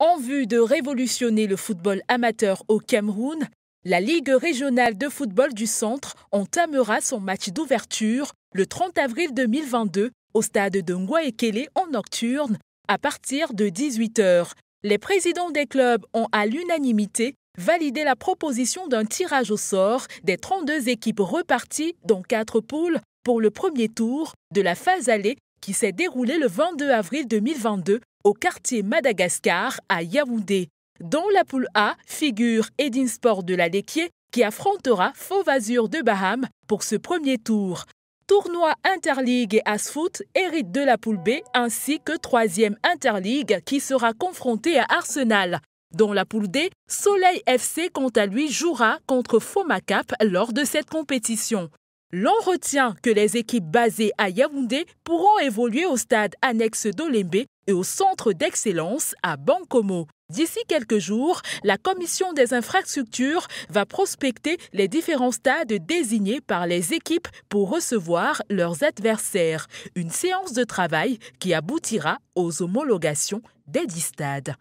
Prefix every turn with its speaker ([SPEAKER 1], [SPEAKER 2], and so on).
[SPEAKER 1] En vue de révolutionner le football amateur au Cameroun, la Ligue régionale de football du centre entamera son match d'ouverture le 30 avril 2022 au stade de Ngwaekele en nocturne à partir de 18h. Les présidents des clubs ont à l'unanimité validé la proposition d'un tirage au sort des 32 équipes reparties dont quatre poules pour le premier tour de la phase allée, qui s'est déroulé le 22 avril 2022 au quartier Madagascar à Yaoundé. dont la poule A figure Edin de la Léquier qui affrontera Fauvazur de Baham pour ce premier tour. Tournoi Interligue et Asfoot hérite de la poule B ainsi que troisième Interligue qui sera confronté à Arsenal. dont la poule D, Soleil FC quant à lui jouera contre Fomacap lors de cette compétition. L'on retient que les équipes basées à Yaoundé pourront évoluer au stade annexe d'Olembe et au centre d'excellence à Bankomo. D'ici quelques jours, la commission des infrastructures va prospecter les différents stades désignés par les équipes pour recevoir leurs adversaires. Une séance de travail qui aboutira aux homologations des 10 stades.